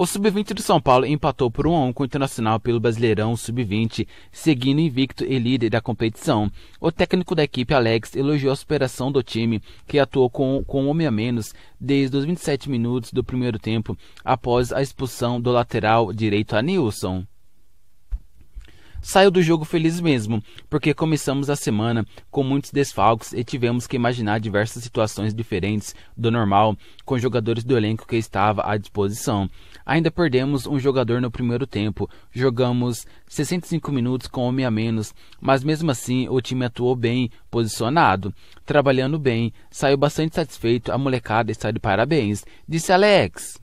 O Sub-20 do São Paulo empatou por 1 a 1 com o Internacional pelo Brasileirão Sub-20, seguindo invicto e líder da competição. O técnico da equipe, Alex, elogiou a superação do time, que atuou com, com um homem a menos desde os 27 minutos do primeiro tempo, após a expulsão do lateral direito a Nilson saiu do jogo feliz mesmo, porque começamos a semana com muitos desfalques e tivemos que imaginar diversas situações diferentes do normal com jogadores do elenco que estava à disposição. Ainda perdemos um jogador no primeiro tempo, jogamos 65 minutos com homem a menos, mas mesmo assim o time atuou bem, posicionado, trabalhando bem, saiu bastante satisfeito, a molecada está de parabéns, disse Alex.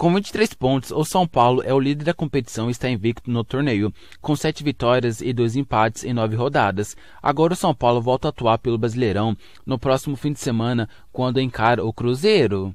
Com 23 pontos, o São Paulo é o líder da competição e está invicto no torneio, com 7 vitórias e 2 empates em 9 rodadas. Agora o São Paulo volta a atuar pelo Brasileirão no próximo fim de semana, quando encara o Cruzeiro.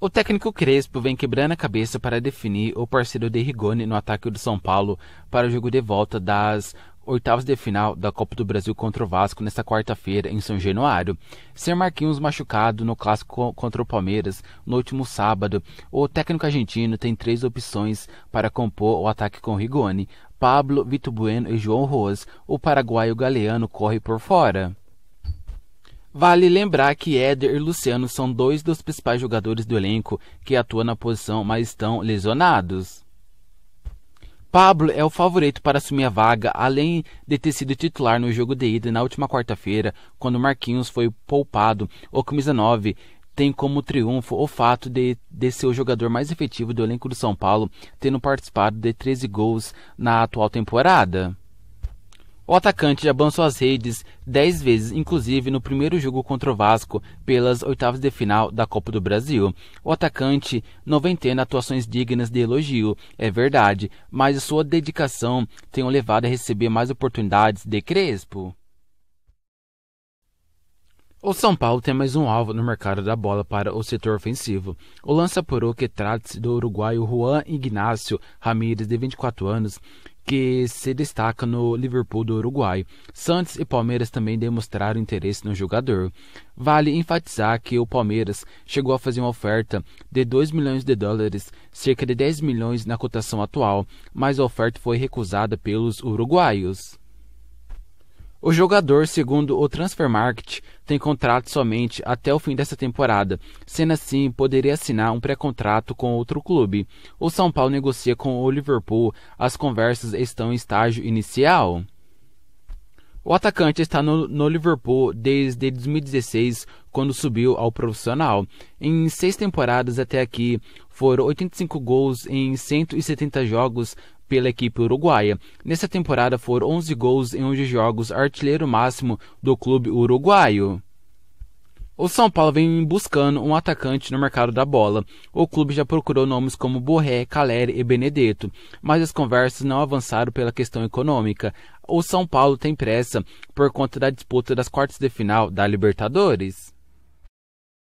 O técnico Crespo vem quebrando a cabeça para definir o parceiro de Rigoni no ataque do São Paulo para o jogo de volta das oitavas de final da Copa do Brasil contra o Vasco nesta quarta-feira em São Januário. ser Marquinhos machucado no clássico contra o Palmeiras no último sábado, o técnico argentino tem três opções para compor o ataque com Rigoni. Pablo, Vitor Bueno e João Roas, o paraguaio galeano corre por fora. Vale lembrar que Éder e Luciano são dois dos principais jogadores do elenco que atuam na posição, mas estão lesionados. Pablo é o favorito para assumir a vaga, além de ter sido titular no jogo de ida na última quarta-feira, quando Marquinhos foi poupado. O camisa 9 tem como triunfo o fato de, de ser o jogador mais efetivo do elenco do São Paulo, tendo participado de 13 gols na atual temporada. O atacante já lançou as redes 10 vezes, inclusive no primeiro jogo contra o Vasco, pelas oitavas de final da Copa do Brasil. O atacante noventena atuações dignas de elogio, é verdade, mas sua dedicação tem o levado a receber mais oportunidades de Crespo. O São Paulo tem mais um alvo no mercado da bola para o setor ofensivo. O lança-peru que trata-se do uruguaio Juan Ignacio Ramírez, de 24 anos, que se destaca no Liverpool do Uruguai. Santos e Palmeiras também demonstraram interesse no jogador. Vale enfatizar que o Palmeiras chegou a fazer uma oferta de 2 milhões de dólares, cerca de 10 milhões na cotação atual, mas a oferta foi recusada pelos uruguaios. O jogador, segundo o Transfer Market, tem contrato somente até o fim dessa temporada, sendo assim poderia assinar um pré-contrato com outro clube. O São Paulo negocia com o Liverpool, as conversas estão em estágio inicial. O atacante está no, no, Liverpool desde 2016, quando subiu ao profissional. Em seis temporadas até aqui, foram 85 gols em 170 jogos, pela equipe uruguaia. Nessa temporada foram 11 gols em 11 jogos, artilheiro máximo do clube uruguaio. O São Paulo vem buscando um atacante no mercado da bola. O clube já procurou nomes como Borré, Caleri e Benedetto, mas as conversas não avançaram pela questão econômica. O São Paulo tem pressa por conta da disputa das quartas de final da Libertadores.